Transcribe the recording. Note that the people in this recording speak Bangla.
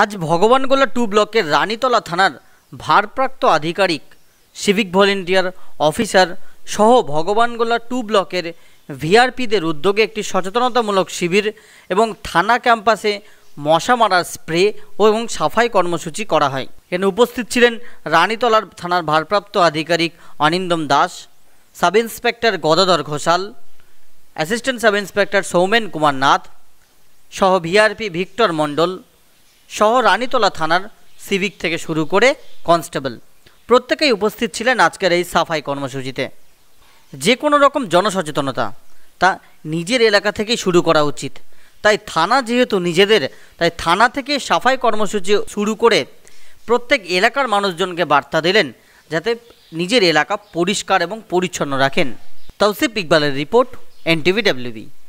আজ ভগবানগোলা টু ব্লকের রানীতলা থানার ভারপ্রাপ্ত আধিকারিক সিভিক ভলেন্টিয়ার অফিসার সহ ভগবানগোলা টু ব্লকের ভিআরপিদের উদ্যোগে একটি সচেতনতামূলক শিবির এবং থানা ক্যাম্পাসে মশা মারার স্প্রে ও এবং সাফাই কর্মসূচি করা হয় এখানে উপস্থিত ছিলেন রানীতলার থানার ভারপ্রাপ্ত আধিকারিক Anindam Das sub inspector Gadadhar Ghoshal assistant sub inspector Soumen Kumar Nath সহ ভিআরপি ভিক্টর মণ্ডল সহ রানীতলা থানার সিভিক থেকে শুরু করে কনস্টেবল প্রত্যেকেই উপস্থিত ছিলেন আজকের এই সাফাই কর্মসূচিতে যে কোনো রকম জনসচেতনতা তা নিজের এলাকা থেকেই শুরু করা উচিত তাই থানা যেহেতু নিজেদের তাই থানা থেকে সাফাই কর্মসূচি শুরু করে প্রত্যেক এলাকার মানুষজনকে বার্তা দিলেন যাতে নিজের এলাকা পরিষ্কার এবং পরিচ্ছন্ন রাখেন তৌসিফ ইকবালের রিপোর্ট এনটিভি ডাব্লিউবি